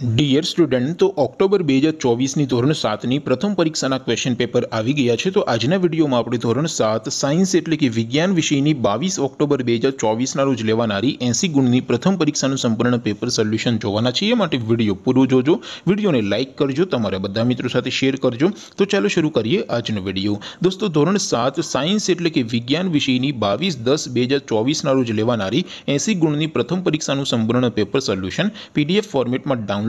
Dear student तो अक्टूबर 2024 ની ધોરણ 7 ની પ્રથમ પરીક્ષા નું ક્વેશ્ચન પેપર આવી ગયું છે તો આજના વિડિયો માં આપણે ધોરણ 7 સાયન્સ એટલે કે વિજ્ઞાન વિષય ની 22 ઓક્ટોબર 2024 ના રોજ લેવા નારી 80 ગુણ ની પ્રથમ પરીક્ષા નું સંપૂર્ણ પેપર સોલ્યુશન જોવાના છે એટલે વિડિયો પૂરો જોજો વિડિયોને લાઈક કરજો તમારા બધા મિત્રો સાથે શેર કરજો તો ચાલો શરૂ કરીએ આજનો વિડિયો દોસ્તો ધોરણ 7 સાયન્સ એટલે કે વિજ્ઞાન વિષય ની 22 10 2024 ના રોજ લેવા નારી 80 ગુણ ની પ્રથમ પરીક્ષા નું સંપૂર્ણ પેપર સોલ્યુશન PDF ફોર્મેટ માં ડાઉનલોડ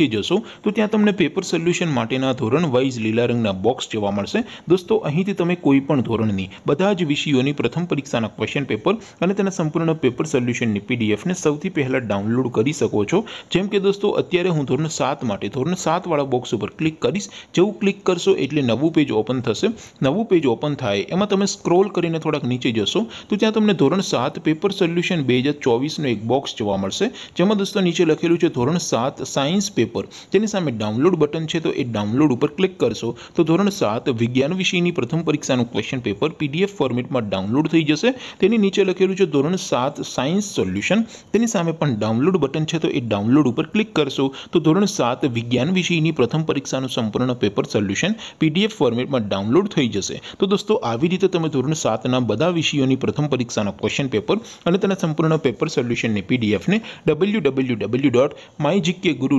નીચે જશો તો ત્યાં તમને પેપર સોલ્યુશન માટેના ધોરણ વાઇઝ લીલા રંગના બોક્સ જોવા મળશે દોસ્તો અહીંથી તમે કોઈ પણ ધોરણની બધા જ વિષયોની પ્રથમ પરીક્ષાના ક્વેશ્ચન પેપર અને તેના સંપૂર્ણ પેપર સોલ્યુશનની પીડીએફને સૌથી પહેલાં ડાઉનલોડ કરી શકો છો જેમ કે દોસ્તો અત્યારે હું ધોરણ સાત માટે ધોરણ સાતવાળા બોક્સ ઉપર ક્લિક કરીશ જેવું ક્લિક કરશો એટલે નવું પેજ ઓપન થશે નવું પેજ ઓપન થાય એમાં તમે સ્ક્રોલ કરીને થોડાક નીચે જશો તો ત્યાં તમને ધોરણ સાત પેપર સોલ્યુશન બે હજાર ચોવીસનો એક બોક્સ જોવા મળશે જેમાં દોસ્તો નીચે લખેલું છે ધોરણ સાત સાયન્સ પેપર પર તેની સામે ડાઉનલોડ બટન છે તો એ ડાઉનલોડ ઉપર ક્લિક કરશો તો ધોરણ 7 વિજ્ઞાન વિષયની પ્રથમ પરીક્ષાનું ક્વેશ્ચન પેપર પીડીએફ ફોર્મેટમાં ડાઉનલોડ થઈ જશે તેની નીચે લખેલું છે ધોરણ 7 સાયન્સ સોલ્યુશન તેની સામે પણ ડાઉનલોડ બટન છે તો એ ડાઉનલોડ ઉપર ક્લિક કરશો તો ધોરણ 7 વિજ્ઞાન વિષયની પ્રથમ પરીક્ષાનું સંપૂર્ણ પેપર સોલ્યુશન પીડીએફ ફોર્મેટમાં ડાઉનલોડ થઈ જશે તો દોસ્તો આવી રીતે તમે ધોરણ 7 ના બધા વિષયોની પ્રથમ પરીક્ષાના ક્વેશ્ચન પેપર અને તેના સંપૂર્ણ પેપર સોલ્યુશન ને પીડીએફ ને www.mygkguru.